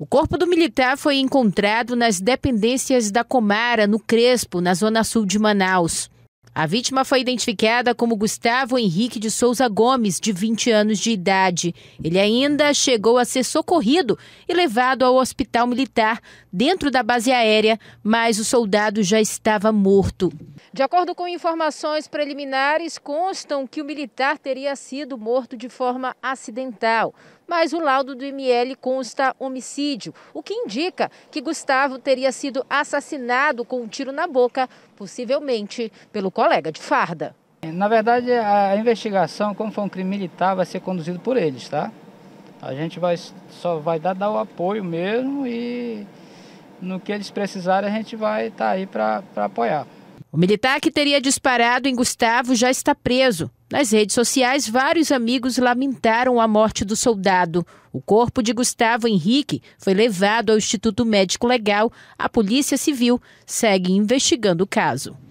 O corpo do militar foi encontrado nas dependências da Comara, no Crespo, na zona sul de Manaus. A vítima foi identificada como Gustavo Henrique de Souza Gomes, de 20 anos de idade. Ele ainda chegou a ser socorrido e levado ao hospital militar dentro da base aérea, mas o soldado já estava morto. De acordo com informações preliminares, constam que o militar teria sido morto de forma acidental mas o laudo do ML consta homicídio, o que indica que Gustavo teria sido assassinado com um tiro na boca, possivelmente pelo colega de farda. Na verdade, a investigação, como foi um crime militar, vai ser conduzido por eles, tá? A gente vai, só vai dar, dar o apoio mesmo e no que eles precisarem a gente vai estar tá aí para apoiar. O militar que teria disparado em Gustavo já está preso. Nas redes sociais, vários amigos lamentaram a morte do soldado. O corpo de Gustavo Henrique foi levado ao Instituto Médico Legal. A Polícia Civil segue investigando o caso.